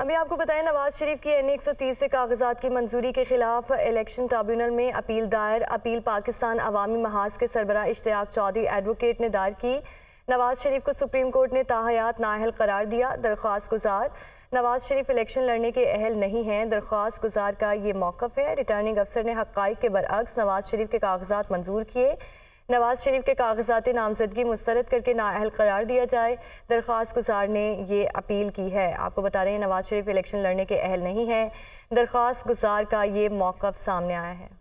अभी आपको बताएं नवाज शरीफ की एन एक सौ तीस से कागजात की मंजूरी के खिलाफ इलेक्शन ट्रिब्यूनल में अपील दायर अपील पाकिस्तान अवामी महाज के सरबरा इश्तियाक चौधरी एडवोकेट ने दायर की नवाज शरीफ को सुप्रीम कोर्ट ने ताहयात नाहल करार दिया दरख्वास्त गुजार नवाज शरीफ इलेक्शन लड़ने के अहल नहीं हैं दरख्वास्त गुजार का ये मौक़ है रिटर्निंग अफसर ने हक़ के बरअक्स नवाज शरीफ के कागजात मंजूर किए नवाज शरीफ के कागजाती नामजदगी मुस्तरद करके नाअहल करार दिया जाए दरख्वास्त गुजार ने ये अपील की है आपको बता रहे हैं नवाज शरीफ इलेक्शन लड़ने के अहल नहीं है दरख्वास्त गुजार का ये मौक़ सामने आया है